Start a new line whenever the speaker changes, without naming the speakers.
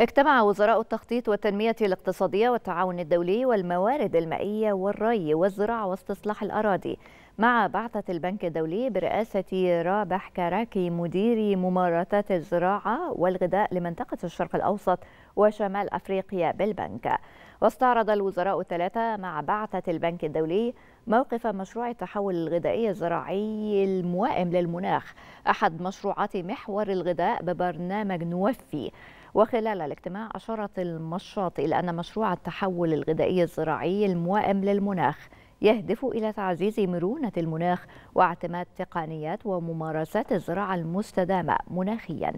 اجتمع وزراء التخطيط والتنمية الاقتصادية والتعاون الدولي والموارد المائية والري والزراعة واستصلاح الأراضي مع بعثة البنك الدولي برئاسة رابح كراكي مدير ممارسات الزراعة والغذاء لمنطقة الشرق الأوسط وشمال أفريقيا بالبنك واستعرض الوزراء الثلاثة مع بعثة البنك الدولي موقف مشروع التحول الغذائي الزراعي الموائم للمناخ أحد مشروعات محور الغذاء ببرنامج نوفي وخلال الاجتماع أشارت المشاط إلى أن مشروع التحول الغذائي الزراعي الموائم للمناخ يهدف إلى تعزيز مرونة المناخ واعتماد تقنيات وممارسات الزراعة المستدامة مناخياً